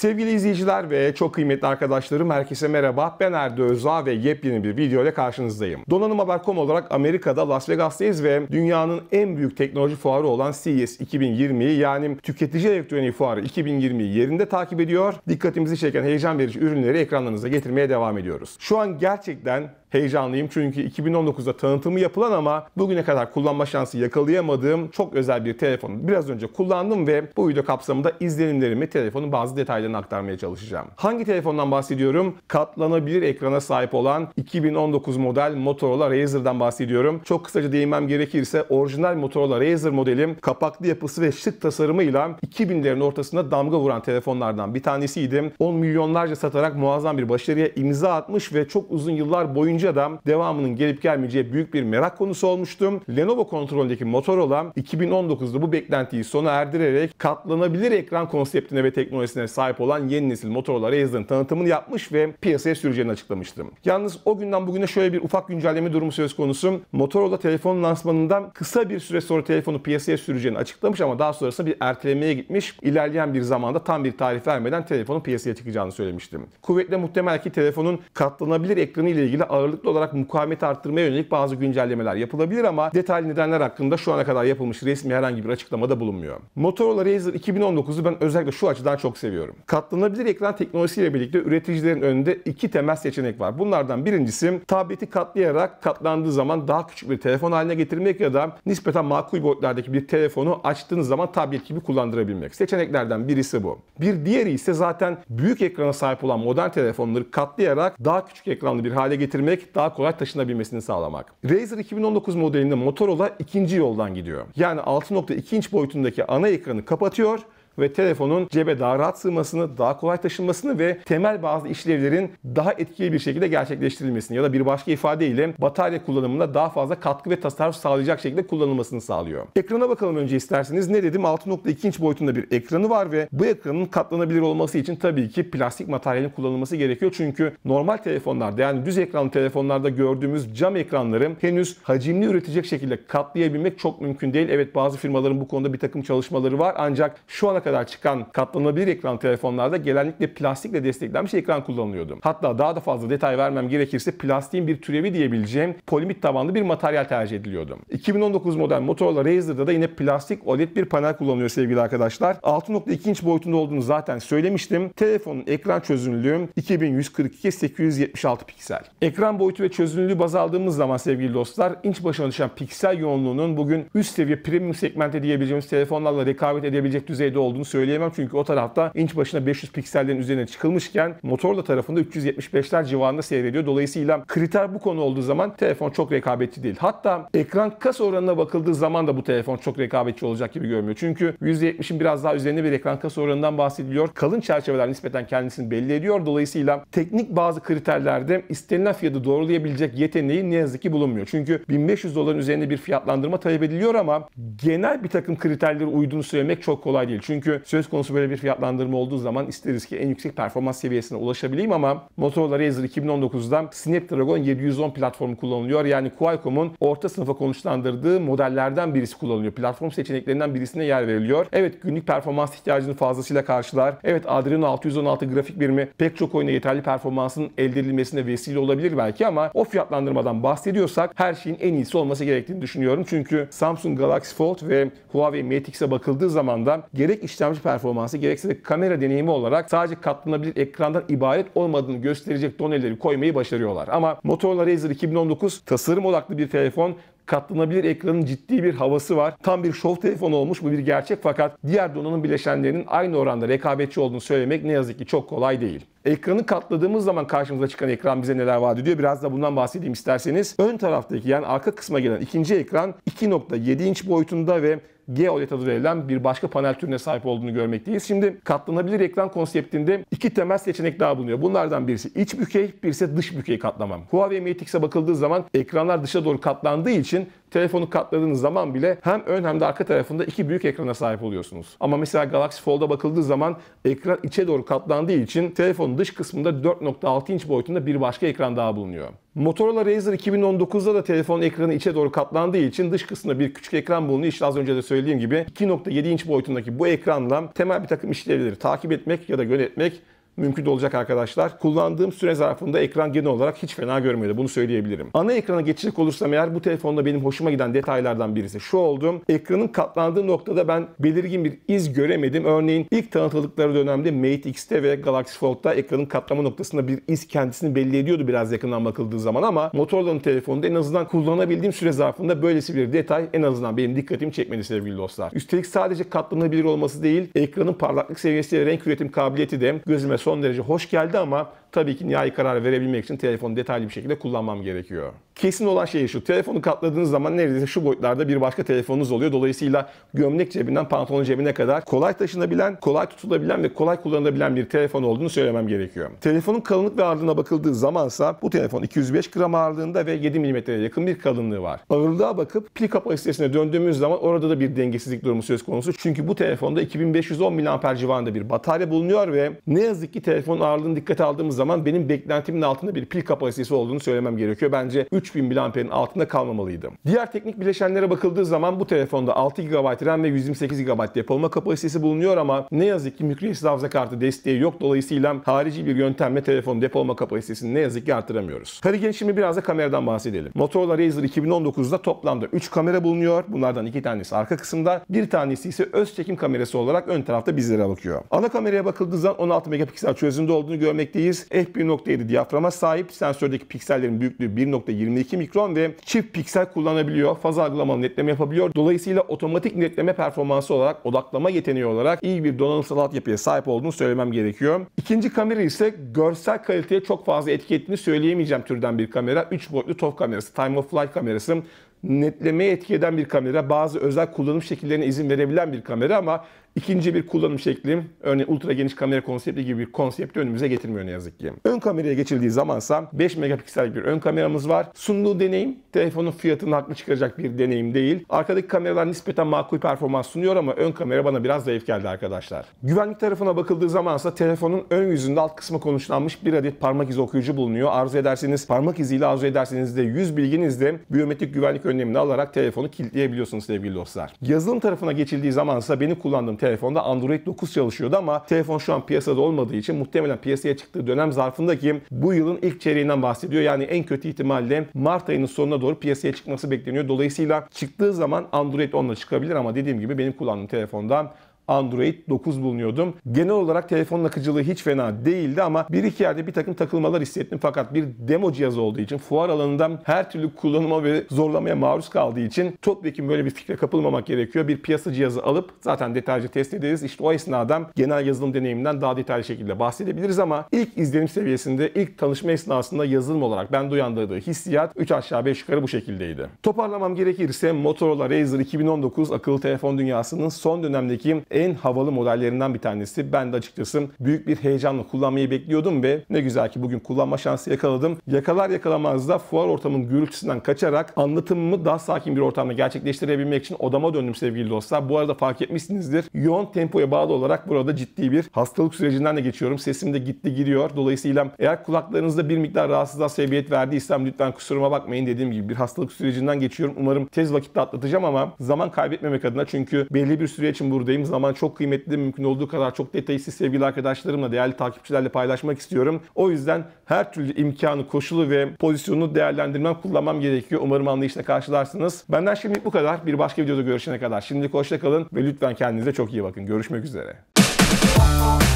Sevgili izleyiciler ve çok kıymetli arkadaşlarım herkese merhaba. Ben Erdo Özağ ve yepyeni bir video ile karşınızdayım. Donanım olarak Amerika'da Las Vegas'tayız ve dünyanın en büyük teknoloji fuarı olan CES 2020'yi yani Tüketici Elektronik Fuarı 2020'yi yerinde takip ediyor. Dikkatimizi çeken heyecan verici ürünleri ekranlarınıza getirmeye devam ediyoruz. Şu an gerçekten heyecanlıyım çünkü 2019'da tanıtımı yapılan ama bugüne kadar kullanma şansı yakalayamadığım çok özel bir telefonu biraz önce kullandım ve bu video kapsamında izlenimlerimi telefonun bazı detaylarını aktarmaya çalışacağım. Hangi telefondan bahsediyorum? Katlanabilir ekrana sahip olan 2019 model Motorola Razr'dan bahsediyorum. Çok kısaca değinmem gerekirse orijinal Motorola Razr modelim kapaklı yapısı ve şık tasarımıyla 2000'lerin ortasında damga vuran telefonlardan bir tanesiydim. 10 milyonlarca satarak muazzam bir başarıya imza atmış ve çok uzun yıllar boyunca ikinci adam devamının gelip gelmeyeceği büyük bir merak konusu olmuştu. Lenovo kontrolündeki Motorola 2019'da bu beklentiyi sona erdirerek katlanabilir ekran konseptine ve teknolojisine sahip olan yeni nesil Motorola Razr'ın tanıtımını yapmış ve piyasaya süreceğini açıklamıştım. Yalnız o günden bugüne şöyle bir ufak güncelleme durumu söz konusu. Motorola telefon lansmanından kısa bir süre sonra telefonu piyasaya süreceğini açıklamış ama daha sonrasında bir ertelemeye gitmiş. İlerleyen bir zamanda tam bir tarih vermeden telefonun piyasaya çıkacağını söylemiştim. Kuvvetle muhtemel ki telefonun katlanabilir ekranı ile ilgili ağırlık ağırlıklı olarak mukavemeti arttırmaya yönelik bazı güncellemeler yapılabilir ama detaylı nedenler hakkında şu ana kadar yapılmış resmi herhangi bir açıklamada bulunmuyor. Motorola Razr 2019'u ben özellikle şu açıdan çok seviyorum. Katlanabilir ekran teknolojisiyle birlikte üreticilerin önünde iki temel seçenek var. Bunlardan birincisi tableti katlayarak katlandığı zaman daha küçük bir telefon haline getirmek ya da nispeten makul boyutlardaki bir telefonu açtığınız zaman tablet gibi kullandırabilmek. Seçeneklerden birisi bu. Bir diğeri ise zaten büyük ekrana sahip olan modern telefonları katlayarak daha küçük ekranlı bir hale getirmek giderek daha kolay taşınabilmesini sağlamak. Razer 2019 modelinde Motorola ikinci yoldan gidiyor. Yani 6.2 inç boyutundaki ana ekranı kapatıyor ve telefonun cebe daha rahat sığmasını, daha kolay taşınmasını ve temel bazı işlevlerin daha etkili bir şekilde gerçekleştirilmesini ya da bir başka ifadeyle batarya kullanımında daha fazla katkı ve tasarruf sağlayacak şekilde kullanılmasını sağlıyor. Ekrana bakalım önce isterseniz. Ne dedim? 6.2 inç boyutunda bir ekranı var ve bu ekranın katlanabilir olması için tabii ki plastik materyalin kullanılması gerekiyor. Çünkü normal telefonlarda yani düz ekranlı telefonlarda gördüğümüz cam ekranları henüz hacimli üretecek şekilde katlayabilmek çok mümkün değil. Evet bazı firmaların bu konuda bir takım çalışmaları var ancak şu ana 90'lara kadar çıkan katlanabilir ekran telefonlarda genellikle plastikle desteklenmiş ekran kullanılıyordu. Hatta daha da fazla detay vermem gerekirse plastiğin bir türevi diyebileceğim polimit tabanlı bir materyal tercih ediliyordu. 2019 model Motorola Razr'da da yine plastik OLED bir panel kullanıyor sevgili arkadaşlar. 6.2 inç boyutunda olduğunu zaten söylemiştim. Telefonun ekran çözünürlüğü 2142 876 piksel. Ekran boyutu ve çözünürlüğü baz aldığımız zaman sevgili dostlar inç başına düşen piksel yoğunluğunun bugün üst seviye premium segmente diyebileceğimiz telefonlarla rekabet edebilecek düzeyde olduğunu olduğunu söyleyemem çünkü o tarafta inç başına 500 piksellerin üzerine çıkılmışken Motorola tarafında 375'ler civarında seyrediyor. Dolayısıyla kriter bu konu olduğu zaman telefon çok rekabetçi değil. Hatta ekran kas oranına bakıldığı zaman da bu telefon çok rekabetçi olacak gibi görünmüyor. Çünkü 170'in biraz daha üzerinde bir ekran kas oranından bahsediliyor. Kalın çerçeveler nispeten kendisini belli ediyor. Dolayısıyla teknik bazı kriterlerde istenilen fiyatı doğrulayabilecek yeteneği ne yazık ki bulunmuyor. Çünkü 1500 doların üzerinde bir fiyatlandırma talep ediliyor ama genel bir takım kriterlere uyduğunu söylemek çok kolay değil. Çünkü çünkü söz konusu böyle bir fiyatlandırma olduğu zaman isteriz ki en yüksek performans seviyesine ulaşabileyim ama Motorola Razr 2019'da Snapdragon 710 platformu kullanılıyor. Yani Qualcomm'un orta sınıfa konuşlandırdığı modellerden birisi kullanılıyor. Platform seçeneklerinden birisine yer veriliyor. Evet günlük performans ihtiyacını fazlasıyla karşılar. Evet Adreno 616 grafik birimi pek çok oyuna yeterli performansın elde edilmesine vesile olabilir belki ama o fiyatlandırmadan bahsediyorsak her şeyin en iyisi olması gerektiğini düşünüyorum. Çünkü Samsung Galaxy Fold ve Huawei Mate X'e bakıldığı zaman da gerek işlemci performansı gerekse de kamera deneyimi olarak sadece katlanabilir ekrandan ibaret olmadığını gösterecek doneleri koymayı başarıyorlar. Ama Motorola Razr 2019 tasarım odaklı bir telefon katlanabilir ekranın ciddi bir havası var. Tam bir şov telefonu olmuş bu bir gerçek fakat diğer donanım bileşenlerinin aynı oranda rekabetçi olduğunu söylemek ne yazık ki çok kolay değil. Ekranı katladığımız zaman karşımıza çıkan ekran bize neler vaat ediyor? Biraz da bundan bahsedeyim isterseniz. Ön taraftaki yani arka kısma gelen ikinci ekran 2.7 inç boyutunda ve G Geolet adı verilen bir başka panel türüne sahip olduğunu görmekteyiz. Şimdi katlanabilir ekran konseptinde iki temel seçenek daha bulunuyor. Bunlardan birisi iç bükey, birisi dış bükey katlamam. Huawei Mate X'e bakıldığı zaman ekranlar dışa doğru katlandığı için telefonu katladığınız zaman bile hem ön hem de arka tarafında iki büyük ekrana sahip oluyorsunuz. Ama mesela Galaxy Fold'a bakıldığı zaman ekran içe doğru katlandığı için telefonun dış kısmında 4.6 inç boyutunda bir başka ekran daha bulunuyor. Motorola Razr 2019'da da telefon ekranı içe doğru katlandığı için dış kısmında bir küçük ekran bulunuyor. İşte az önce de söylediğim gibi 2.7 inç boyutundaki bu ekranla temel bir takım işlevleri takip etmek ya da yönetmek mümkün olacak arkadaşlar. Kullandığım süre zarfında ekran genel olarak hiç fena görmüyordu. Bunu söyleyebilirim. Ana ekrana geçecek olursam eğer bu telefonda benim hoşuma giden detaylardan birisi şu oldu. Ekranın katlandığı noktada ben belirgin bir iz göremedim. Örneğin ilk tanıtıldıkları dönemde Mate X'te ve Galaxy Fold'da ekranın katlama noktasında bir iz kendisini belli ediyordu biraz yakından bakıldığı zaman ama Motorola'nın telefonunda en azından kullanabildiğim süre zarfında böylesi bir detay en azından benim dikkatimi çekmedi sevgili dostlar. Üstelik sadece katlanabilir olması değil, ekranın parlaklık seviyesi ve renk üretim kabiliyeti de gözüme soğuk son derece hoş geldi ama tabii ki nihai karar verebilmek için telefonu detaylı bir şekilde kullanmam gerekiyor. Kesin olan şey şu. Telefonu katladığınız zaman neredeyse şu boyutlarda bir başka telefonunuz oluyor. Dolayısıyla gömlek cebinden pantolon cebine kadar kolay taşınabilen, kolay tutulabilen ve kolay kullanılabilen bir telefon olduğunu söylemem gerekiyor. Telefonun kalınlık ve ağırlığına bakıldığı zamansa bu telefon 205 gram ağırlığında ve 7 mm'ye yakın bir kalınlığı var. Ağırlığa bakıp pil kapasitesine döndüğümüz zaman orada da bir dengesizlik durumu söz konusu. Çünkü bu telefonda 2510 mAh civarında bir batarya bulunuyor ve ne yazık ki telefonun ağırlığını dikkate aldığımız zaman benim beklentimin altında bir pil kapasitesi olduğunu söylemem gerekiyor. Bence 3000 mAh'in altında kalmamalıydım. Diğer teknik bileşenlere bakıldığı zaman bu telefonda 6 GB RAM ve 128 GB depolama kapasitesi bulunuyor ama ne yazık ki mikroSD hafıza kartı desteği yok. Dolayısıyla harici bir yöntemle telefon depolama kapasitesini ne yazık ki artıramıyoruz. Hadi şimdi biraz da kameradan bahsedelim. Motorola Razr 2019'da toplamda 3 kamera bulunuyor. Bunlardan 2 tanesi arka kısımda, bir tanesi ise öz çekim kamerası olarak ön tarafta bizlere bakıyor. Ana kameraya bakıldığı zaman 16 megapiksel çözünürlüğünde olduğunu görmekteyiz f1.7 diyaframa sahip. Sensördeki piksellerin büyüklüğü 1.22 mikron ve çift piksel kullanabiliyor. Faz algılamalı netleme yapabiliyor. Dolayısıyla otomatik netleme performansı olarak, odaklama yeteneği olarak iyi bir donanımsal altyapıya sahip olduğunu söylemem gerekiyor. İkinci kamera ise görsel kaliteye çok fazla etki ettiğini söyleyemeyeceğim türden bir kamera. 3 boyutlu TOF kamerası, time of flight kamerası netlemeye etki eden bir kamera, bazı özel kullanım şekillerine izin verebilen bir kamera ama İkinci bir kullanım şekli örneğin ultra geniş kamera konsepti gibi bir konsepti önümüze getirmiyor ne yazık ki. Ön kameraya geçildiği zamansa 5 megapiksel bir ön kameramız var. Sunduğu deneyim telefonun fiyatını haklı çıkaracak bir deneyim değil. Arkadaki kameralar nispeten makul performans sunuyor ama ön kamera bana biraz zayıf geldi arkadaşlar. Güvenlik tarafına bakıldığı zamansa telefonun ön yüzünde alt kısmı konuşlanmış bir adet parmak izi okuyucu bulunuyor. Arzu ederseniz parmak iziyle arzu ederseniz de yüz bilginizle biyometrik güvenlik önlemini alarak telefonu kilitleyebiliyorsunuz sevgili dostlar. Yazılım tarafına geçildiği zamansa benim kullandığım telefonda Android 9 çalışıyordu ama telefon şu an piyasada olmadığı için muhtemelen piyasaya çıktığı dönem zarfındaki bu yılın ilk çeyreğinden bahsediyor. Yani en kötü ihtimalle Mart ayının sonuna doğru piyasaya çıkması bekleniyor. Dolayısıyla çıktığı zaman Android 10'la çıkabilir ama dediğim gibi benim kullandığım telefonda Android 9 bulunuyordum. Genel olarak telefonun akıcılığı hiç fena değildi ama bir iki yerde bir takım takılmalar hissettim. Fakat bir demo cihaz olduğu için fuar alanında her türlü kullanıma ve zorlamaya maruz kaldığı için topyekun böyle bir fikre kapılmamak gerekiyor. Bir piyasa cihazı alıp zaten detaylıca test ederiz. İşte o esnada genel yazılım deneyiminden daha detaylı şekilde bahsedebiliriz ama ilk izlenim seviyesinde ilk tanışma esnasında yazılım olarak ben duyandırdığı hissiyat 3 aşağı 5 yukarı bu şekildeydi. Toparlamam gerekirse Motorola Razr 2019 akıllı telefon dünyasının son dönemdeki en havalı modellerinden bir tanesi. Ben de açıkçası büyük bir heyecanla kullanmayı bekliyordum ve ne güzel ki bugün kullanma şansı yakaladım. Yakalar yakalamaz da fuar ortamının gürültüsünden kaçarak anlatımımı daha sakin bir ortamda gerçekleştirebilmek için odama döndüm sevgili dostlar. Bu arada fark etmişsinizdir. Yoğun tempoya bağlı olarak burada ciddi bir hastalık sürecinden de geçiyorum. Sesim de gitti giriyor. Dolayısıyla eğer kulaklarınızda bir miktar rahatsızlığa sebebiyet verdiysem lütfen kusuruma bakmayın. Dediğim gibi bir hastalık sürecinden geçiyorum. Umarım tez vakitte atlatacağım ama zaman kaybetmemek adına çünkü belli bir süre için buradayım. Zaman zaman çok kıymetli mümkün olduğu kadar çok detayı siz sevgili arkadaşlarımla, değerli takipçilerle paylaşmak istiyorum. O yüzden her türlü imkanı, koşulu ve pozisyonunu değerlendirmem, kullanmam gerekiyor. Umarım anlayışla karşılarsınız. Benden şimdi bu kadar. Bir başka videoda görüşene kadar. Şimdilik hoşça kalın ve lütfen kendinize çok iyi bakın. Görüşmek üzere.